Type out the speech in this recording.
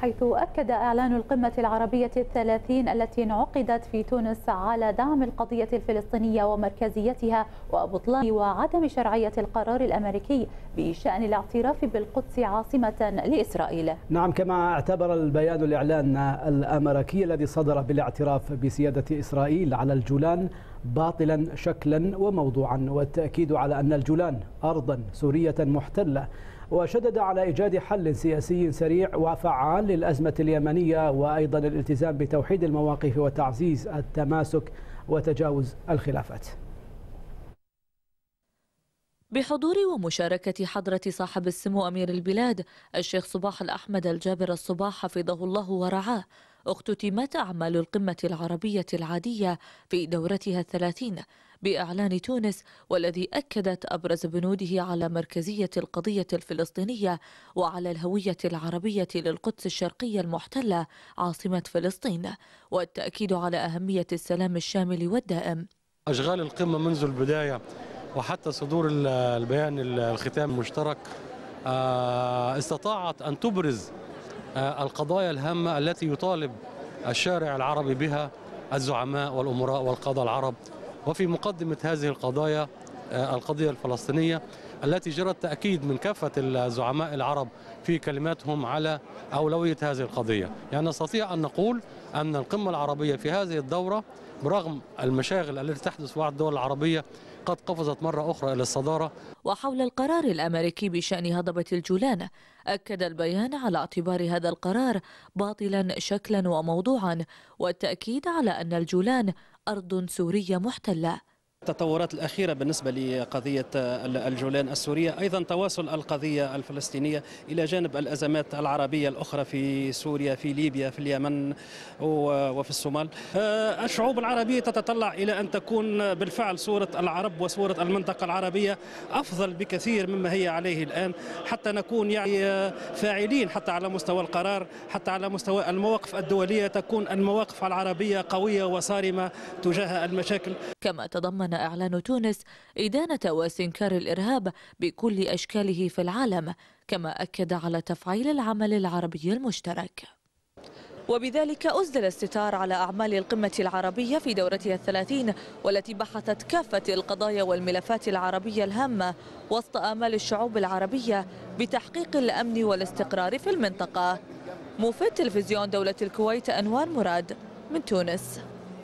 حيث أكد إعلان القمة العربية الثلاثين التي انعقدت في تونس على دعم القضية الفلسطينية ومركزيتها وبطلان وعدم شرعية القرار الأمريكي بشأن الاعتراف بالقدس عاصمة لإسرائيل نعم كما اعتبر البيان الإعلان الأمريكي الذي صدر بالاعتراف بسيادة إسرائيل على الجولان باطلا شكلا وموضوعا والتأكيد على أن الجولان أرضا سورية محتلة وشدد على إيجاد حل سياسي سريع وفعال للأزمة اليمنية وأيضا الالتزام بتوحيد المواقف وتعزيز التماسك وتجاوز الخلافات بحضور ومشاركة حضرة صاحب السمو أمير البلاد الشيخ صباح الأحمد الجابر الصباح حفظه الله ورعاه اختتمت أعمال القمة العربية العادية في دورتها الثلاثين بإعلان تونس والذي أكدت أبرز بنوده على مركزية القضية الفلسطينية وعلى الهوية العربية للقدس الشرقية المحتلة عاصمة فلسطين والتأكيد على أهمية السلام الشامل والدائم أشغال القمة منذ البداية وحتى صدور البيان الختام المشترك آه، استطاعت أن تبرز آه، القضايا الهامة التي يطالب الشارع العربي بها الزعماء والأمراء والقضاء العرب وفي مقدمة هذه القضايا آه، القضية الفلسطينية التي جرت تأكيد من كافة الزعماء العرب في كلماتهم على أولوية هذه القضية يعني نستطيع أن نقول أن القمة العربية في هذه الدورة برغم المشاغل التي تحدث في بعض الدول العربية قد قفزت مرة أخرى إلى الصدارة وحول القرار الأمريكي بشأن هضبة الجولان أكد البيان على اعتبار هذا القرار باطلا شكلا وموضوعا والتأكيد على أن الجولان أرض سورية محتلة التطورات الأخيرة بالنسبة لقضية الجولان السورية أيضا تواصل القضية الفلسطينية إلى جانب الأزمات العربية الأخرى في سوريا في ليبيا في اليمن وفي الصومال آه، الشعوب العربية تتطلع إلى أن تكون بالفعل صورة العرب وصورة المنطقة العربية أفضل بكثير مما هي عليه الآن حتى نكون يعني آه، فاعلين حتى على مستوى القرار حتى على مستوى المواقف الدولية تكون المواقف العربية قوية وصارمة تجاه المشاكل كما تضمن إعلان تونس إدانة واستنكار الإرهاب بكل أشكاله في العالم كما أكد على تفعيل العمل العربي المشترك وبذلك أسدل الستار على أعمال القمة العربية في دورتها الثلاثين والتي بحثت كافة القضايا والملفات العربية الهامة وسط آمال الشعوب العربية بتحقيق الأمن والاستقرار في المنطقة موفد تلفزيون دولة الكويت أنوار مراد من تونس